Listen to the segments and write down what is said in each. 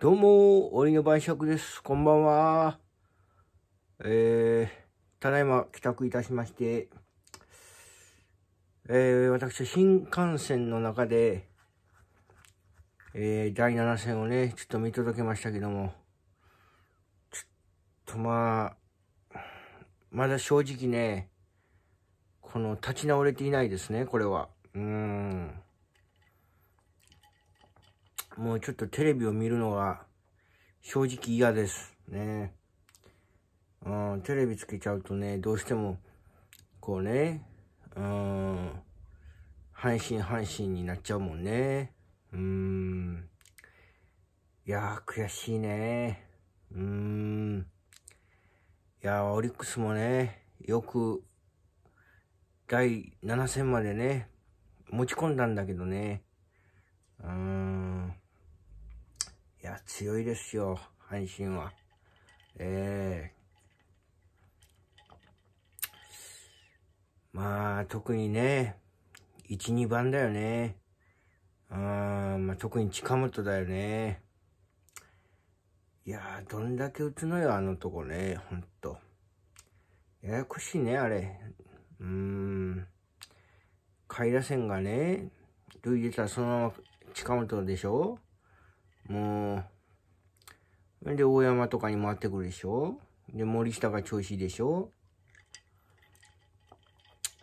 どうも、鬼の晩酌です。こんばんは。えー、ただいま帰宅いたしまして、えー、私は新幹線の中で、えー、第7戦をね、ちょっと見届けましたけども、ちょっとまあ、まだ正直ね、この立ち直れていないですね、これは。うーん。もうちょっとテレビを見るのが正直嫌ですね。うん、テレビつけちゃうとね、どうしても、こうね、うん、半信半信になっちゃうもんね。うーん。いやー、悔しいね。うーん。いやー、オリックスもね、よく、第7戦までね、持ち込んだんだけどね。うーん。や、強いですよ、阪神は。ええー、まあ、特にね、1、2番だよね。あまあ、特に近本だよね。いやどんだけ打つのよ、あのとこね、ほんと。ややこしいね、あれ。うーん。下位打線がね、塁出たらそのまま近本でしょもう。で、大山とかに回ってくるでしょで、森下が調子いいでしょ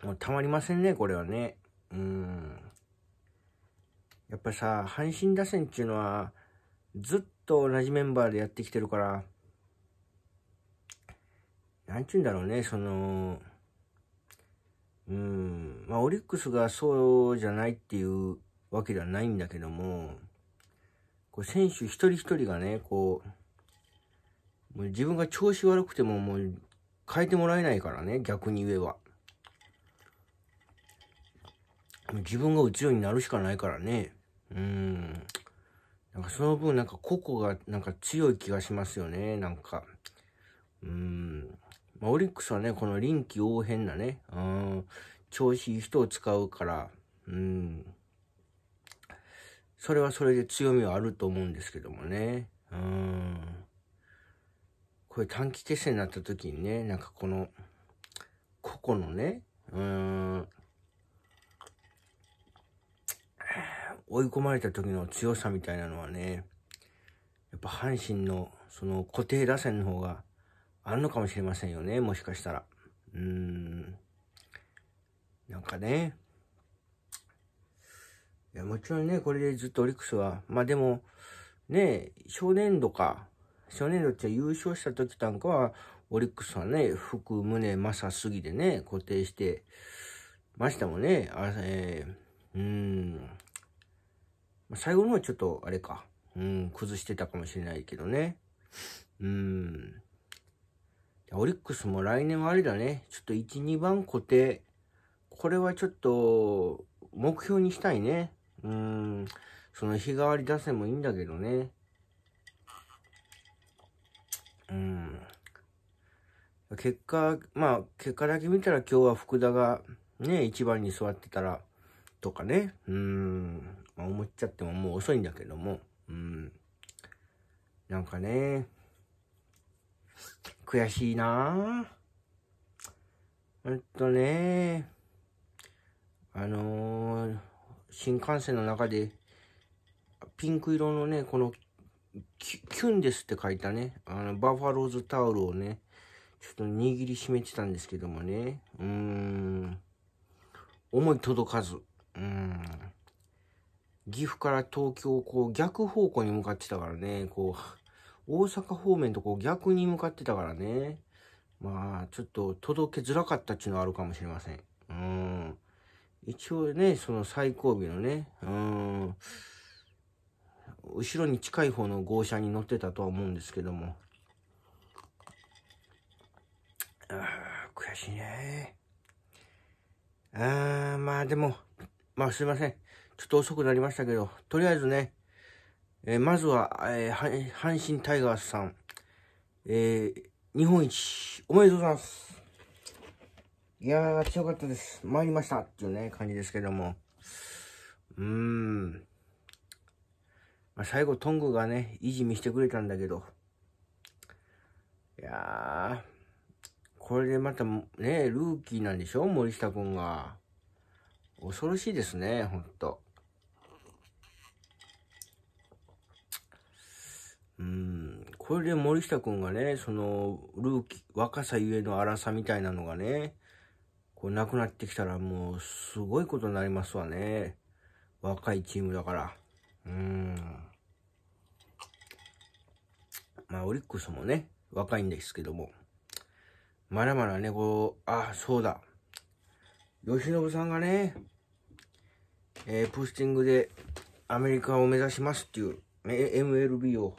もうたまりませんね、これはね。うん。やっぱさ、阪神打線っていうのは、ずっと同じメンバーでやってきてるから、なんちゅうんだろうね、その、うん、まあ、オリックスがそうじゃないっていうわけではないんだけども、こう選手一人一人がね、こう、もう自分が調子悪くてももう変えてもらえないからね、逆に言えば。自分が打つようになるしかないからね。うん。なんかその分なんか個々がなんか強い気がしますよね、なんか。うん。まあ、オリックスはね、この臨機応変なね、うん、調子いい人を使うから、うん。それはそれで強みはあると思うんですけどもね。うん。これ短期決戦になった時にね、なんかこの、個々のね、うん、追い込まれた時の強さみたいなのはね、やっぱ阪神のその固定打線の方があるのかもしれませんよね、もしかしたら。うーん。なんかね、いや、もちろんね、これでずっとオリックスは、まあでも、ね、少年度か、少年度って優勝した時なんかは、オリックスはね、福、宗、すぎでね、固定してましたもんね。あえー、うん。最後のはちょっと、あれか、うん、崩してたかもしれないけどね。うん。オリックスも来年はあれだね。ちょっと1、2番固定。これはちょっと、目標にしたいね。うーん、その日替わり出せもいいんだけどね。うん。結果、まあ、結果だけ見たら今日は福田がね、一番に座ってたら、とかね、うん、まあ、思っちゃってももう遅いんだけども、うん。なんかね、悔しいなぁ。ほんとね、あのー新幹線の中で、ピンク色のね、この、キュンですって書いたね、あの、バファローズタオルをね、ちょっと握りしめてたんですけどもね、うーん、思い届かず、うん、岐阜から東京をこう逆方向に向かってたからね、こう、大阪方面とこう逆に向かってたからね、まあ、ちょっと届けづらかったっていうのはあるかもしれません。一応ね、その最後尾のね、うん、後ろに近い方の号車に乗ってたとは思うんですけども。あ悔しいね。あー、まあでも、まあすいません。ちょっと遅くなりましたけど、とりあえずね、えー、まずは、えー、阪神タイガースさん、えー、日本一、おめでとうございます。いやー、強かったです。参りましたっていうね、感じですけども。うーん。まあ、最後、トングがね、いじ見してくれたんだけど。いやー、これでまた、ね、ルーキーなんでしょ森下くんが。恐ろしいですね、ほんと。うん、これで森下くんがね、その、ルーキー、若さゆえの荒さみたいなのがね、これなくなってきたらもうすごいことになりますわね。若いチームだから。うーん。まあ、オリックスもね、若いんですけども。まだまだね、こう、あ、そうだ。吉信さんがね、えー、ポスティングでアメリカを目指しますっていう、MLB を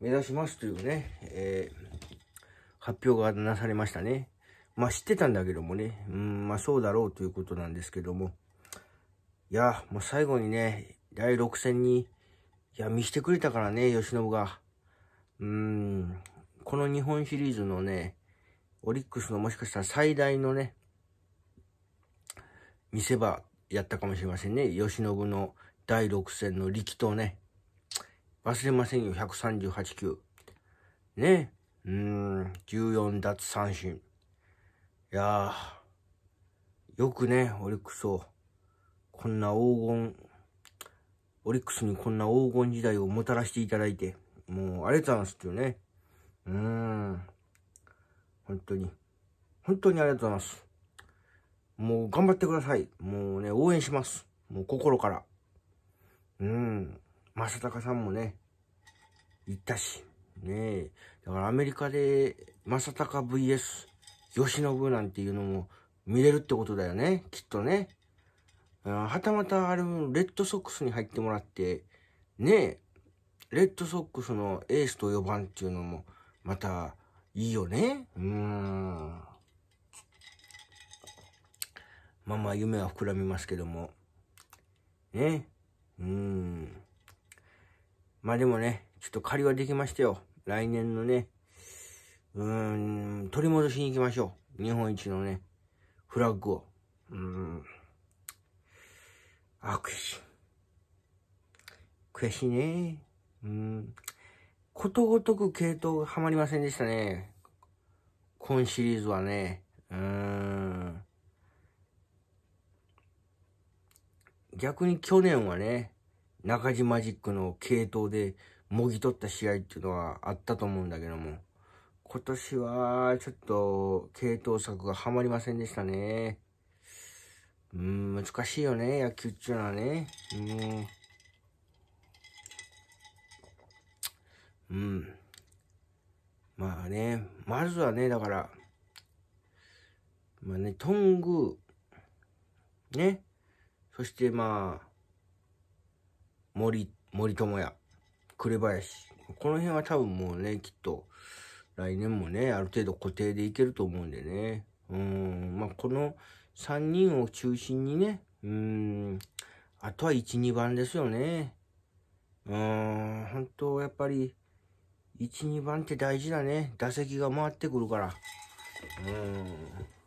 目指しますというね、えー、発表がなされましたね。まあ知ってたんだけどもね、うん、まあそうだろうということなんですけども、いや、もう最後にね、第6戦に、いや、見してくれたからね、吉信が。うん、この日本シリーズのね、オリックスのもしかしたら最大のね、見せ場やったかもしれませんね。吉信の第6戦の力投ね。忘れませんよ、138球。ね。うん、14奪三振。いやー、よくね、オリックスを、こんな黄金、オリックスにこんな黄金時代をもたらしていただいて、もう、ありがとうございますっていうね。うーん。本当に。本当にありがとうございます。もう頑張ってください。もうね、応援します。もう心から。うん。正隆さんもね、行ったし。ねえ。だからアメリカで、正隆 VS、慶喜なんていうのも見れるってことだよね、きっとね。はたまたあれ、レッドソックスに入ってもらって、ねえ、レッドソックスのエースと4番っていうのも、また、いいよね。うん。まあまあ、夢は膨らみますけども。ね。うん。まあでもね、ちょっと借りはできましたよ。来年のね、うん、取り戻しに行きましょう。日本一のね、フラッグを。うん。あ、悔しい。悔しいね。うん。ことごとく系統がはまりませんでしたね。今シリーズはね。うん。逆に去年はね、中島ジックの系統でもぎ取った試合っていうのはあったと思うんだけども。今年は、ちょっと、系統策がはまりませんでしたね。うん、難しいよね、野球っていうのはね。うん。うん。まあね、まずはね、だから、まあね、トング、ね、そしてまあ、森、森友哉、紅林。この辺は多分もうね、きっと、来年もね、ある程度固定でいけると思うんでね。うん、まあ、この3人を中心にね、うん、あとは1、2番ですよね。うん、本当やっぱり、1、2番って大事だね。打席が回ってくるから。うん、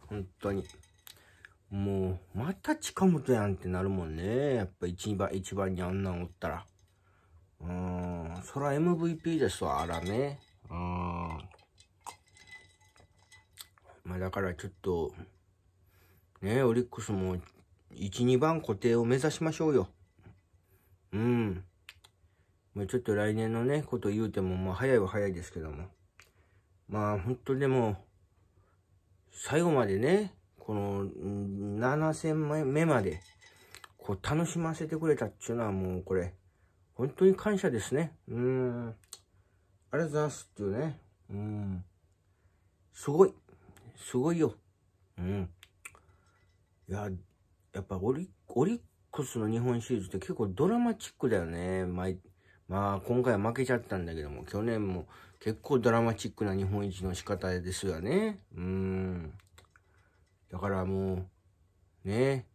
本当に。もう、また近本やんってなるもんね。やっぱ1、2番、1番にあんなんおったら。うん、そら MVP ですわ、あらね。まあだからちょっと、ね、オリックスも1、2番固定を目指しましょうよ。うん。まあちょっと来年のね、こと言うても、まあ早いは早いですけども。まあ本当でも、最後までね、この7戦目まで、こう楽しませてくれたっていうのはもうこれ、本当に感謝ですね。うん。ありがとうございますっていうね。うん。すごい。すごいよ。うん。いや、やっぱオリオリックスの日本シリーズって結構ドラマチックだよね。まあ、今回は負けちゃったんだけども、去年も結構ドラマチックな日本一の仕方ですよね。うん。だからもう、ね。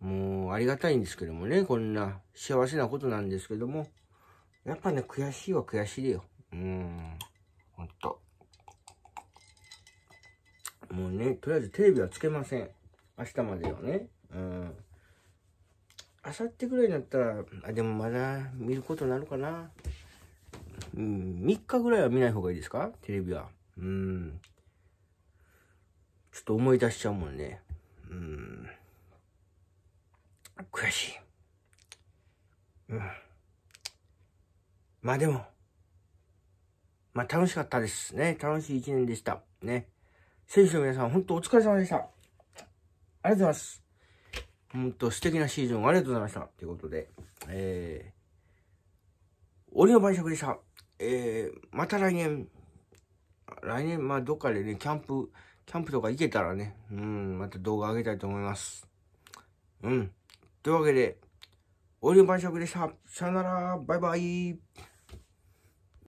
もう、ありがたいんですけどもね、こんな幸せなことなんですけども、やっぱね、悔しいは悔しいでよ。うん。もうね、とりあえずテレビはつけません。明日までよね。うん。明後日ぐらいになったら、あ、でもまだ見ることになるかな。うん、3日ぐらいは見ない方がいいですかテレビは。うん。ちょっと思い出しちゃうもんね。うん。悔しい。うん。まあでも、まあ楽しかったですね。楽しい一年でした。ね。選手の皆さん、本当お疲れ様でした。ありがとうございます。本当素敵なシーズンをありがとうございました。ということで、えー、俺の晩酌でした。えー、また来年、来年、まあ、どっかでね、キャンプ、キャンプとか行けたらね、うん、また動画上げたいと思います。うん。というわけで、俺の晩酌でした。さよなら、バイバイ。